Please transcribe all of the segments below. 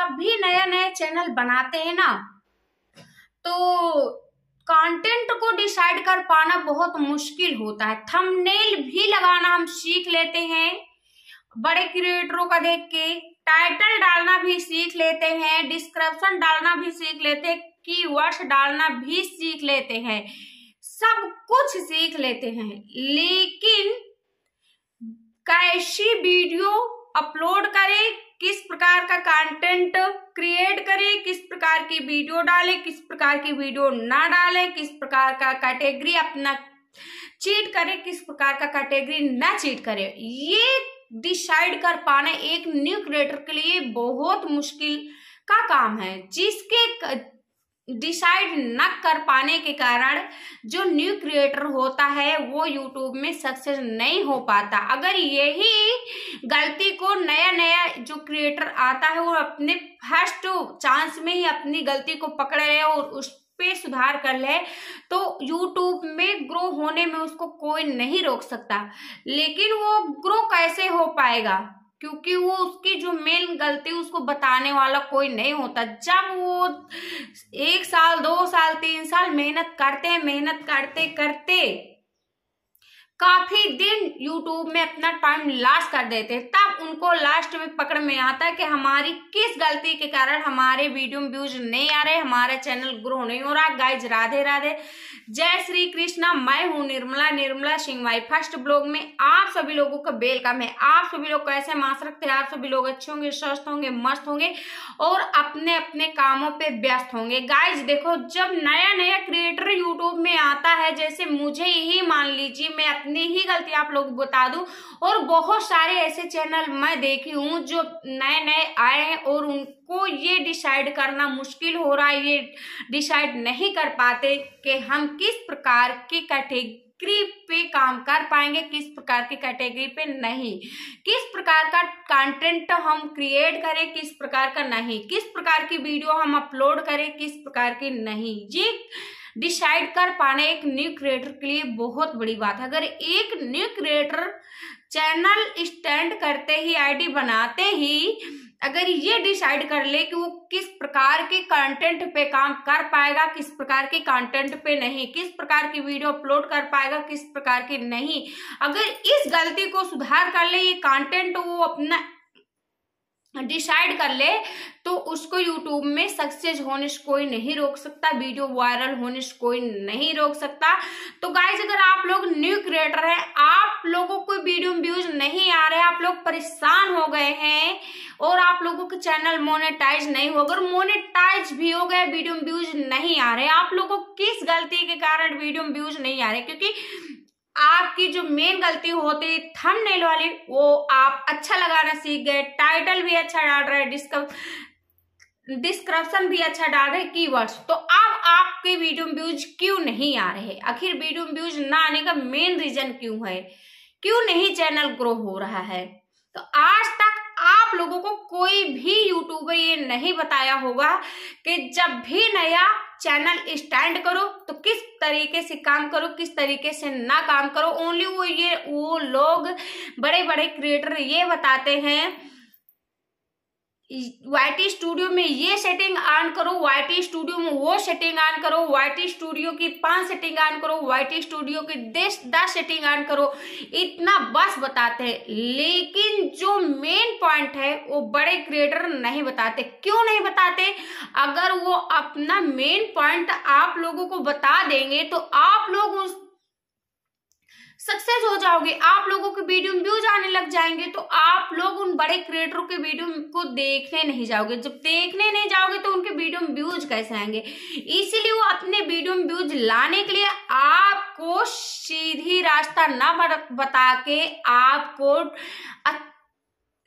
जब भी नए नए चैनल बनाते हैं ना तो कंटेंट को डिसाइड कर पाना बहुत मुश्किल होता है थंबनेल भी लगाना हम सीख लेते हैं बड़े क्रिएटरों का देख के टाइटल डालना भी सीख लेते हैं डिस्क्रिप्शन डालना भी सीख लेते हैं की वर्ड डालना भी सीख लेते हैं सब कुछ सीख लेते हैं लेकिन कैसी वीडियो अपलोड करें किस प्रकार का कंटेंट क्रिएट करें किस प्रकार की वीडियो डालें किस प्रकार की वीडियो ना डालें किस प्रकार का कैटेगरी अपना चीट करें किस प्रकार का कैटेगरी ना चीट करें ये डिसाइड कर पाना एक न्यू क्रिएटर के लिए बहुत मुश्किल का काम है जिसके डिसाइड न कर पाने के कारण जो न्यू क्रिएटर होता है वो यूट्यूब में सक्सेस नहीं हो पाता अगर यही गलती को नया नया जो क्रिएटर आता है वो अपने फर्स्ट चांस में ही अपनी गलती को पकड़ ले और उस पे सुधार कर ले तो यूट्यूब में ग्रो होने में उसको कोई नहीं रोक सकता लेकिन वो ग्रो कैसे हो पाएगा क्योंकि वो उसकी जो मेन गलती उसको बताने वाला कोई नहीं होता जब वो एक साल दो साल तीन साल मेहनत करते हैं मेहनत करते करते काफी दिन YouTube में अपना टाइम लास्ट कर देते हैं तब उनको लास्ट में पकड़ में आता है कि हमारी किस गलती के कारण हमारे वीडियो में व्यूज नहीं आ रहे हमारा चैनल ग्रो नहीं हो रहा गाइज राधे राधे जय श्री कृष्णा मैं हूँ Nirmala Nirmala Singh my first blog में आप सभी लोगों का वेलकम है आप सभी लोग कैसे मास्क रखते हैं आप सभी लोग अच्छे होंगे स्वस्थ होंगे मस्त होंगे और अपने अपने कामों पे व्यस्त होंगे गाइज देखो जब नया नया क्रिएटर यूट्यूब में आता है जैसे मुझे ही मान लीजिए मैं अपनी ही गलती आप लोग बता दूँ और बहुत सारे ऐसे चैनल मैं देखी हूँ जो नए नए आए हैं और उन को ये डिसाइड करना मुश्किल हो रहा है ये डिसाइड नहीं कर पाते कि हम किस प्रकार की कैटेगरी पे काम कर पाएंगे किस प्रकार की कैटेगरी पे नहीं किस प्रकार का कंटेंट हम क्रिएट करें किस प्रकार का नहीं किस प्रकार की वीडियो हम अपलोड करें किस प्रकार की नहीं ये डिसाइड कर पाना एक न्यू क्रिएटर के लिए बहुत बड़ी बात है अगर एक न्यू क्रिएटर चैनल स्टैंड करते ही आईडी बनाते ही अगर ये डिसाइड कर ले कि वो किस प्रकार के कंटेंट पे काम कर पाएगा किस प्रकार के कंटेंट पे नहीं किस प्रकार की वीडियो अपलोड कर पाएगा किस प्रकार के नहीं अगर इस गलती को सुधार कर ले ये कंटेंट वो अपना डिसाइड कर ले तो उसको यूट्यूब में सक्सेस होने से कोई नहीं रोक सकता वीडियो वायरल होने से कोई नहीं रोक सकता तो गाइज अगर आप लोग न्यू क्रिएटर हैं आप लोगों को वीडियो व्यूज नहीं आ रहे आप लोग परेशान हो गए हैं और आप लोगों के चैनल मोनेटाइज नहीं हो अगर मोनेटाइज भी हो गए वीडियो व्यूज नहीं आ रहे आप लोगों को किस गलती के कारण वीडियो व्यूज नहीं आ रहे क्योंकि आपकी जो मेन गलती होती थंबनेल वाली वो आप अच्छा लगाना सीख गए टाइटल भी अच्छा डाल रहे डिस्कव डिस्क्रिप्शन भी अच्छा डाल रहे कीवर्ड्स तो अब आपके वीडियो में व्यूज क्यों नहीं आ रहे आखिर वीडियो में व्यूज ना आने का मेन रीजन क्यों है क्यों नहीं चैनल ग्रो हो रहा है तो आज तक आप लोगों को कोई भी यूट्यूबर ये नहीं बताया होगा कि जब भी नया चैनल स्टैंड करो तो किस तरीके से काम करो किस तरीके से ना काम करो ओनली वो ये वो लोग बड़े बड़े क्रिएटर ये बताते हैं वाई टी स्टूडियो में ये सेटिंग ऑन करो वाई टी स्टूडियो में वो सेटिंग ऑन करो वाई टी स्टूडियो की पांच सेटिंग ऑन करो वाई टी स्टूडियो की दस दस सेटिंग ऑन करो इतना बस बताते हैं लेकिन जो मेन पॉइंट है वो बड़े क्रिएटर नहीं बताते क्यों नहीं बताते अगर वो अपना मेन पॉइंट आप लोगों को बता देंगे तो आप लोग उस सक्सेस हो जाओगे आप लोगों के वीडियो में व्यूज आने लग जाएंगे तो आप लोग उन बड़े क्रिएटरों के वीडियो को देखने नहीं जाओगे जब देखने नहीं जाओगे तो उनके वीडियो में व्यूज कैसे आएंगे इसीलिए वो अपने वीडियो में व्यूज लाने के लिए आपको सीधी रास्ता ना बता के आपको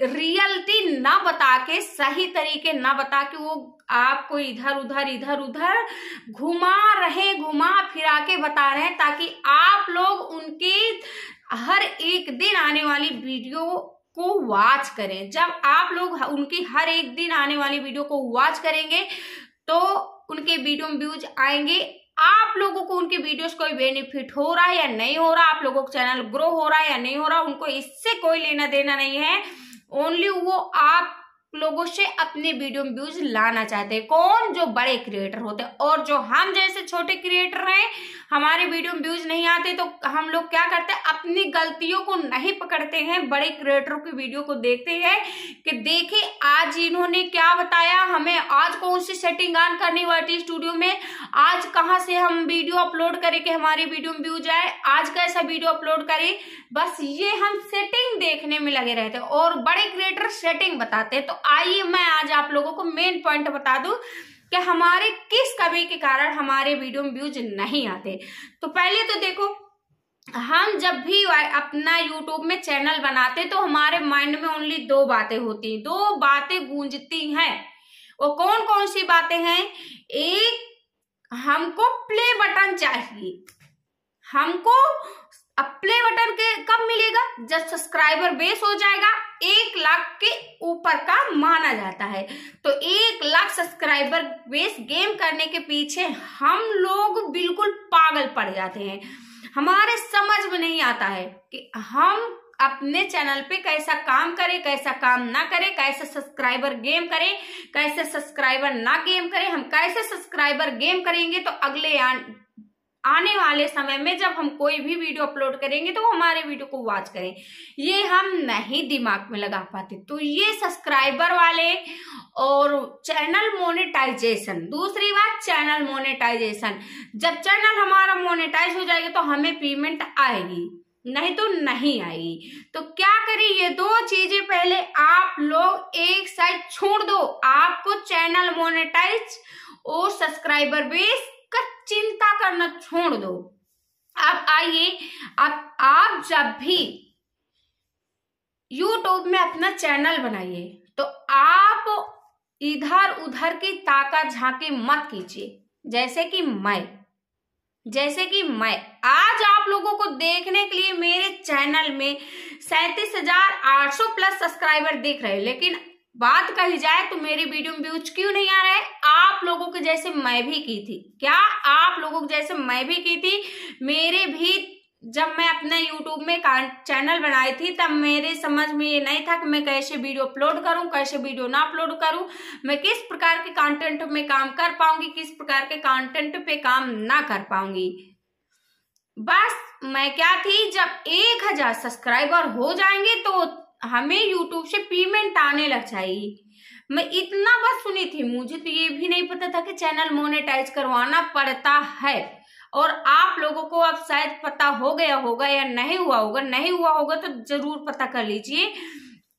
रियलिटी ना बता के सही तरीके ना बता के वो आपको इधर उधर इधर उधर घुमा रहे घुमा फिरा के बता रहे हैं ताकि आप लोग उनके हर एक दिन आने वाली वीडियो को वॉच करें जब आप लोग उनकी हर एक दिन आने वाली वीडियो को वॉच करेंगे तो उनके वीडियो में व्यूज आएंगे आप लोगों को उनके वीडियोस कोई बेनिफिट हो रहा है या नहीं हो रहा आप लोगों का चैनल ग्रो हो रहा है या नहीं हो रहा उनको इससे कोई लेना देना नहीं है ओनली वो आप लोगों से अपने वीडियो में व्यूज लाना चाहते हैं कौन जो बड़े क्रिएटर होते हैं और जो हम जैसे छोटे क्रिएटर हैं हमारे वीडियो में व्यूज नहीं गई तो हम लोग क्या करते हैं अपनी गलतियों को नहीं पकड़ते हैं बड़े क्रिएटरों की वीडियो को देखते हैं कि देखिए आज इन्होंने क्या बताया हमें आज कौन सी सेटिंग ऑन करनी वाटी स्टूडियो में आज कहाँ से हम वीडियो अपलोड करें कि हमारी वीडियो में व्यूज आए आज कैसा वीडियो अपलोड करें बस ये हम सेटिंग देखने में लगे रहते हैं और बड़े क्रिएटर सेटिंग बताते हैं तो आइए मैं आज आप लोगों को मेन पॉइंट बता दूं कि हमारे किस कमी के कारण हमारे वीडियो में व्यूज नहीं आते तो पहले तो देखो हम जब भी अपना यूट्यूब में चैनल बनाते तो हमारे माइंड में ओनली दो बातें होती हैं दो बातें गूंजती हैं वो कौन कौन सी बातें हैं एक हमको प्ले बटन चाहिए हमको प्ले बटन के कब मिलेगा जब सब्सक्राइबर बेस हो जाएगा एक लाख के ऊपर का माना जाता है तो एक लाख सब्सक्राइबर बेस गेम करने के पीछे हम लोग बिल्कुल पागल पड़ जाते हैं हमारे समझ में नहीं आता है कि हम अपने चैनल पे कैसा काम करें कैसा काम ना करें कैसे सब्सक्राइबर गेम करें कैसे सब्सक्राइबर ना गेम करें हम कैसे सब्सक्राइबर गेम करेंगे तो अगले आने वाले समय में जब हम कोई भी वीडियो अपलोड करेंगे तो वो हमारे वीडियो को वॉच करें ये हम नहीं दिमाग में लगा पाते तो ये सब्सक्राइबर वाले और चैनल मोनेटाइजेशन दूसरी बात चैनल मोनेटाइजेशन जब चैनल हमारा मोनेटाइज हो जाएगा तो हमें पेमेंट आएगी नहीं तो नहीं आएगी तो क्या करें ये दो चीजें पहले आप लोग एक साइड छोड़ दो आपको चैनल मोनेटाइज और सब्सक्राइबर बेस चिंता करना छोड़ दो आप आइए आप आप जब भी यूट्यूब में अपना चैनल बनाइए तो आप इधर उधर की ताकत झांके मत कीजिए जैसे कि मैं जैसे कि मैं आज आप लोगों को देखने के लिए मेरे चैनल में सैतीस हजार आठ सौ प्लस सब्सक्राइबर दिख रहे हैं लेकिन बात कही जाए तो मेरे वीडियो में व्यूज क्यों नहीं आ रहा है आप लोगों के जैसे मैं भी की थी क्या आप लोगों के जैसे मैं भी की थी मेरे भी जब मैं अपने YouTube में चैनल बनाई थी तब मेरे समझ में ये नहीं था कि मैं कैसे वीडियो अपलोड करूं कैसे वीडियो ना अपलोड करूं मैं किस प्रकार के कंटेंट में काम कर पाऊंगी किस प्रकार के कंटेंट पे काम ना कर पाऊंगी बस मैं क्या थी जब एक हजार सब्सक्राइबर हो जाएंगे तो हमें यूट्यूब से पेमेंट आने लग जाएगी मैं इतना बस सुनी थी मुझे तो ये भी नहीं पता था कि चैनल मोनेटाइज करवाना पड़ता है और आप लोगों को अब शायद पता हो गया होगा या नहीं हुआ होगा नहीं हुआ होगा तो जरूर पता कर लीजिए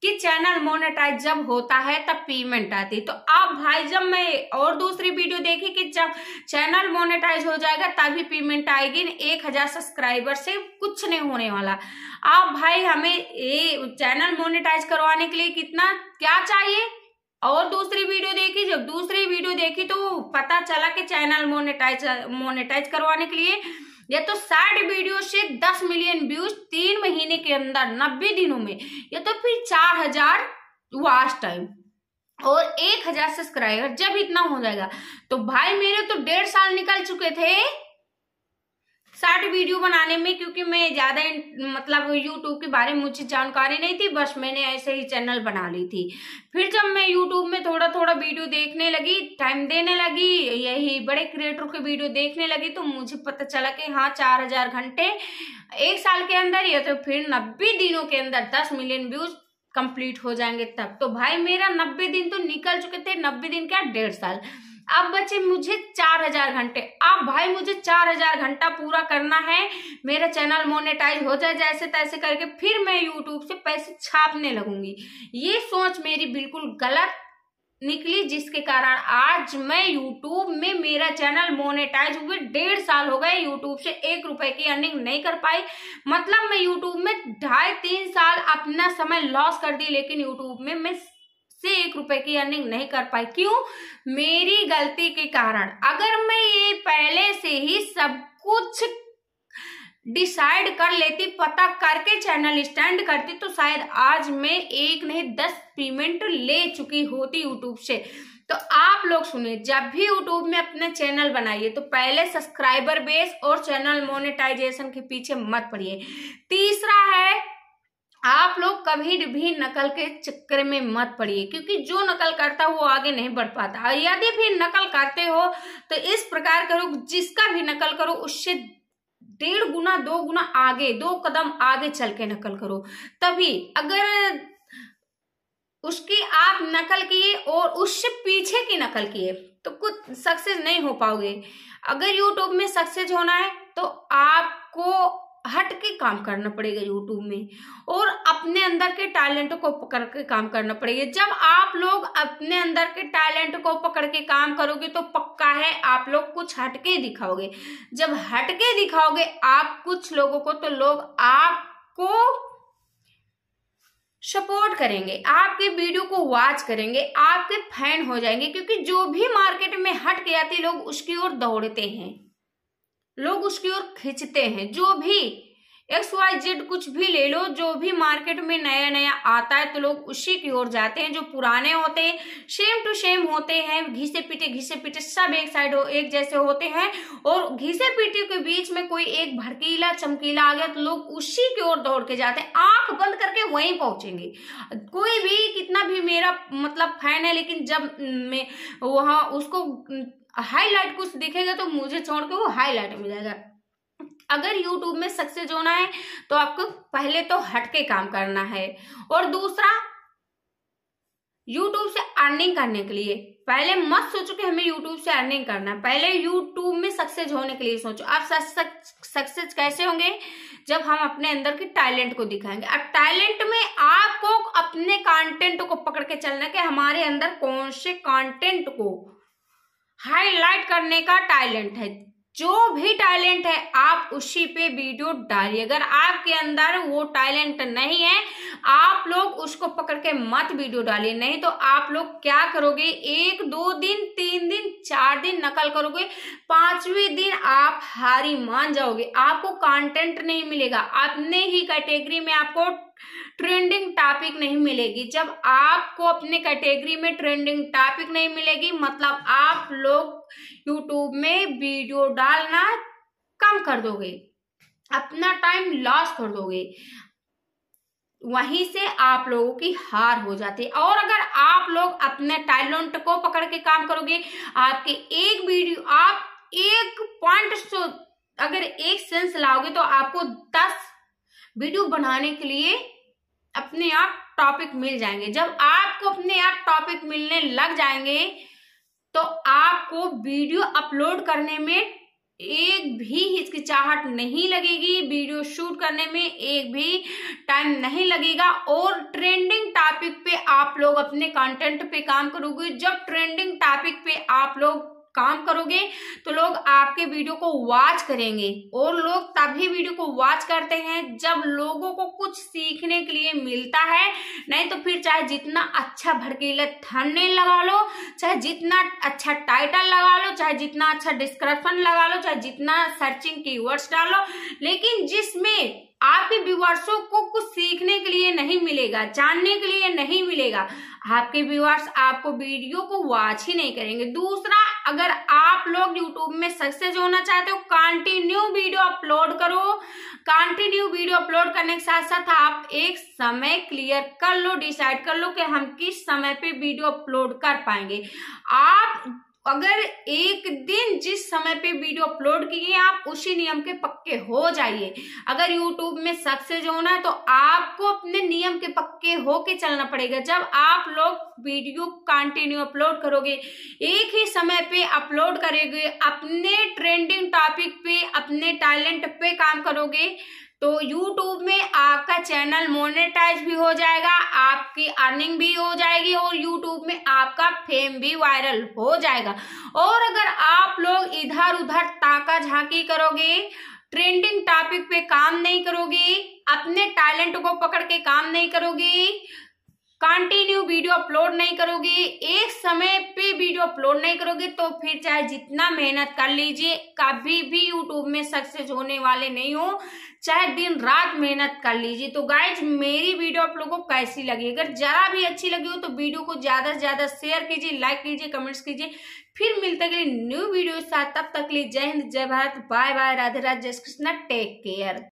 कि चैनल मोनेटाइज जब होता है तब पेमेंट आती तो आप भाई जब मैं और दूसरी वीडियो देखी कि जब चैनल मोनेटाइज हो जाएगा तभी पेमेंट आएगी एक हजार सब्सक्राइबर से कुछ नहीं होने वाला आप भाई हमें ये चैनल मोनेटाइज करवाने के लिए कितना क्या चाहिए और दूसरी वीडियो देखी जब दूसरी वीडियो देखी तो पता चला कि चैनल मोनेटाइज मोनेटाइज करवाने के लिए ये तो साठ वीडियो से दस मिलियन व्यूज तीन महीने के अंदर नब्बे दिनों में या तो फिर चार हजार वास्ट टाइम और एक हजार सब्सक्राइबर जब इतना हो जाएगा तो भाई मेरे तो डेढ़ साल निकल चुके थे शार्ट वीडियो बनाने में क्योंकि मैं ज़्यादा मतलब यूट्यूब के बारे में मुझे जानकारी नहीं थी बस मैंने ऐसे ही चैनल बना ली थी फिर जब मैं यूट्यूब में थोड़ा थोड़ा वीडियो देखने लगी टाइम देने लगी यही बड़े क्रिएटर के वीडियो देखने लगी तो मुझे पता चला कि हाँ चार हजार घंटे एक साल के अंदर या तो फिर नब्बे दिनों के अंदर दस मिलियन व्यूज कंप्लीट हो जाएंगे तब तो भाई मेरा नब्बे दिन तो निकल चुके थे नब्बे दिन क्या डेढ़ साल अब बचे मुझे चार हजार घंटे अब भाई मुझे चार हजार घंटा पूरा करना है मेरा चैनल मोनेटाइज हो जाए जैसे तैसे करके फिर मैं यूट्यूब से पैसे छापने लगूंगी ये सोच मेरी बिल्कुल गलत निकली जिसके कारण आज मैं यूट्यूब में मेरा चैनल मोनेटाइज हुए डेढ़ साल हो गए यूट्यूब से एक रुपए की अर्निंग नहीं कर पाई मतलब मैं यूट्यूब में ढाई तीन साल अपना समय लॉस कर दी लेकिन यूट्यूब में मैं से एक रुपए की अर्निंग नहीं कर पाई क्यों मेरी गलती के कारण अगर मैं ये पहले से ही सब कुछ डिसाइड कर लेती पता करके चैनल स्टैंड करती तो शायद आज मैं एक नहीं दस पेमेंट ले चुकी होती यूट्यूब से तो आप लोग सुने जब भी यूट्यूब में अपने चैनल बनाइए तो पहले सब्सक्राइबर बेस और चैनल मोनेटाइजेशन के पीछे मत पड़िए तीसरा है आप लोग कभी भी नकल के चक्कर में मत पड़िए क्योंकि जो नकल करता वो आगे नहीं बढ़ पाता और यदि भी नकल करते हो तो इस प्रकार करो जिसका भी नकल करो उससे डेढ़ गुना दो गुना आगे दो कदम आगे चल के नकल करो तभी अगर उसकी आप नकल किए और उससे पीछे की नकल किए तो कुछ सक्सेस नहीं हो पाओगे अगर यूट्यूब में सक्सेस होना है तो आपको हट के काम करना पड़ेगा यूट्यूब में और अपने अंदर के टैलेंट को पकड़ के काम करना पड़ेगा जब आप लोग अपने अंदर के टैलेंट को पकड़ के काम करोगे तो पक्का है आप लोग कुछ हटके दिखाओगे जब हटके दिखाओगे आप कुछ लोगों को तो लोग आपको सपोर्ट करेंगे आपके वीडियो को वॉच करेंगे आपके फैन हो जाएंगे क्योंकि जो भी मार्केट में हट के आते लोग उसकी ओर दौड़ते हैं लोग उसकी ओर खींचते हैं जो भी एक्स वाई जेड कुछ भी ले लो जो भी मार्केट में नया नया आता है तो लोग उसी की ओर जाते हैं जो पुराने होते हैं सेम टू सेम होते हैं घिसे पीटे घिसे पीटे सब एक साइड हो एक जैसे होते हैं और घिसे पीटे के बीच में कोई एक भड़कीला चमकीला आ गया तो लोग उसी की ओर दौड़ के जाते हैं आंख बंद करके वहीं पहुंचेंगे कोई भी कितना भी मेरा मतलब फैन है लेकिन जब मैं वहाँ उसको हाईलाइट कुछ दिखेगा तो मुझे छोड़ के वो हाईलाइट जाएगा अगर YouTube में सक्सेस होना है तो आपको पहले तो हट के काम करना है और दूसरा YouTube से अर्निंग करने के लिए पहले मत सोचो कि हमें YouTube से अर्निंग करना है पहले YouTube में सक्सेस होने के लिए सोचो आप सक्सेस कैसे होंगे जब हम अपने अंदर के टैलेंट को दिखाएंगे अब टैलेंट में आपको अपने कंटेंट को पकड़ के चलना कि हमारे अंदर कौन से कंटेंट को हाईलाइट करने का टैलेंट है जो भी टैलेंट है आप उसी पे वीडियो डालिए अगर आपके अंदर वो टैलेंट नहीं है आप लोग उसको पकड़ के मत वीडियो डालिए नहीं तो आप लोग क्या करोगे एक दो दिन तीन दिन चार दिन नकल करोगे पांचवें दिन आप हारी मान जाओगे आपको कंटेंट नहीं मिलेगा अपने ही कैटेगरी में आपको ट्रेंडिंग टॉपिक नहीं मिलेगी जब आपको अपने कैटेगरी में ट्रेंडिंग टॉपिक नहीं मिलेगी मतलब आप लोग यूट्यूब में वीडियो डालना कम कर दोगे अपना टाइम लॉस कर दोगे वहीं से आप लोगों की हार हो जाती है और अगर आप लोग अपने टैलेंट को पकड़ के काम करोगे आपके एक वीडियो आप एक पॉइंट सो अगर एक सेंस लाओगे तो आपको दस वीडियो बनाने के लिए अपने आप टॉपिक मिल जाएंगे जब आपको अपने आप टॉपिक मिलने लग जाएंगे तो आपको वीडियो अपलोड करने में एक भी हिचकिचाहट नहीं लगेगी वीडियो शूट करने में एक भी टाइम नहीं लगेगा और ट्रेंडिंग टॉपिक पे आप लोग अपने कंटेंट पे काम करोगे जब ट्रेंडिंग टॉपिक पे आप लोग काम करोगे तो लोग आपके वीडियो को वॉच करेंगे और लोग तभी वीडियो को वॉच करते हैं जब लोगों को कुछ सीखने के लिए मिलता है नहीं तो फिर चाहे जितना अच्छा भड़कीला थंबनेल लगा लो चाहे जितना अच्छा टाइटल लगा लो चाहे जितना अच्छा डिस्क्रिप्शन लगा लो चाहे जितना सर्चिंग की डालो लेकिन जिसमें आपके व्यूवर्सों को कुछ सीखने के लिए नहीं मिलेगा जानने के लिए नहीं मिलेगा आपके व्यूवर्स आपको वीडियो को वॉच ही नहीं करेंगे दूसरा अगर आप लोग यूट्यूब में सक्सेस होना चाहते हो कंटिन्यू वीडियो अपलोड करो कंटिन्यू वीडियो अपलोड करने के साथ साथ आप एक समय क्लियर कर लो डिसाइड कर लो कि हम किस समय पे वीडियो अपलोड कर पाएंगे आप अगर एक दिन जिस समय पे वीडियो अपलोड किए आप उसी नियम के पक्के हो जाइए अगर यूट्यूब में सक्सेस होना है तो आपको अपने नियम के पक्के होके चलना पड़ेगा जब आप लोग वीडियो कंटिन्यू अपलोड करोगे एक ही समय पे अपलोड करोगे अपने ट्रेंडिंग टॉपिक पे अपने टैलेंट पे काम करोगे तो यूट्यूब में आपका चैनल मोनेटाइज भी हो जाएगा आपकी अर्निंग भी हो जाएगी और यूट्यूब में आपका फेम भी वायरल हो जाएगा और अगर आप लोग इधर उधर ताका झांकी करोगे ट्रेंडिंग टॉपिक पे काम नहीं करोगे अपने टैलेंट को पकड़ के काम नहीं करोगे कंटिन्यू वीडियो अपलोड नहीं करोगे एक समय पे वीडियो अपलोड नहीं करोगे तो फिर चाहे जितना मेहनत कर लीजिए कभी भी यूट्यूब में सक्सेस होने वाले नहीं हो चाहे दिन रात मेहनत कर लीजिए तो गाइज मेरी वीडियो आप लोगों को कैसी लगी अगर जरा भी अच्छी लगी हो तो वीडियो को ज़्यादा से ज़्यादा शेयर कीजिए लाइक कीजिए कमेंट्स कीजिए फिर मिलते गए न्यू वीडियो के साथ तब तक लिए जय हिंद जय भारत बाय बाय राधे राधे जय कृष्णा टेक केयर